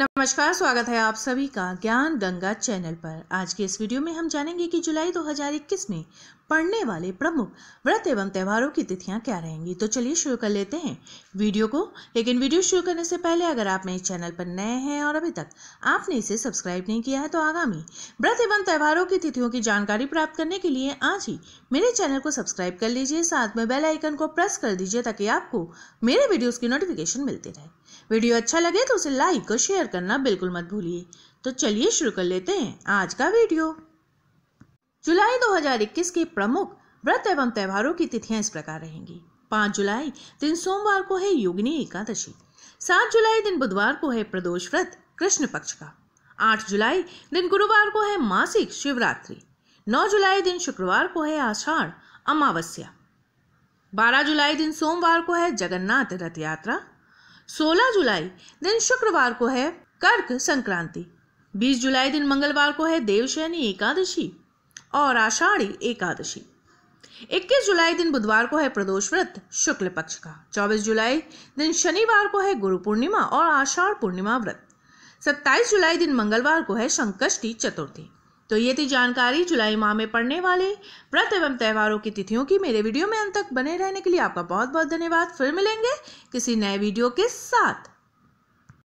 नमस्कार स्वागत है आप सभी का ज्ञान गंगा चैनल पर आज के इस वीडियो में हम जानेंगे कि जुलाई 2021 में पढ़ने वाले प्रमुख व्रत एवं त्योहारों की तिथियां क्या रहेंगी तो चलिए शुरू कर लेते हैं वीडियो को लेकिन वीडियो शुरू करने से पहले अगर आप मेरे चैनल पर नए हैं और अभी तक आपने इसे सब्सक्राइब नहीं किया है तो आगामी व्रत एवं त्योहारों की तिथियों की जानकारी प्राप्त करने के लिए आज ही मेरे चैनल को सब्सक्राइब कर लीजिए साथ में बेलाइकन को प्रेस कर दीजिए ताकि आपको मेरे वीडियोज़ की नोटिफिकेशन मिलती रहे वीडियो अच्छा लगे तो उसे लाइक और शेयर करना बिल्कुल मत भूलिए तो चलिए शुरू कर लेते हैं आज का वीडियो जुलाई 2021 के प्रमुख व्रत एवं त्योहारों की तिथियां इस प्रकार रहेंगी पांच जुलाई दिन सोमवार को है योगिनी एकादशी सात जुलाई दिन बुधवार को है प्रदोष व्रत कृष्ण पक्ष का आठ जुलाई दिन गुरुवार को है मासिक शिवरात्रि नौ जुलाई दिन शुक्रवार को है आषाढ़ अमावस्या बारह जुलाई दिन सोमवार को है जगन्नाथ रथ यात्रा 16 जुलाई दिन शुक्रवार को है कर्क संक्रांति 20 जुलाई दिन मंगलवार को है देवशयनी एकादशी और आषाढ़ी एकादशी 21 जुलाई दिन बुधवार को है प्रदोष व्रत शुक्ल पक्ष का 24 जुलाई दिन शनिवार को है गुरु पूर्णिमा और आषाढ़ पूर्णिमा व्रत 27 जुलाई दिन मंगलवार को है संकष्टी चतुर्थी तो ये थी जानकारी जुलाई माह में पड़ने वाले व्रत एवं त्यौहारों की तिथियों की मेरे वीडियो में अंत तक बने रहने के लिए आपका बहुत बहुत धन्यवाद फिर मिलेंगे किसी नए वीडियो के साथ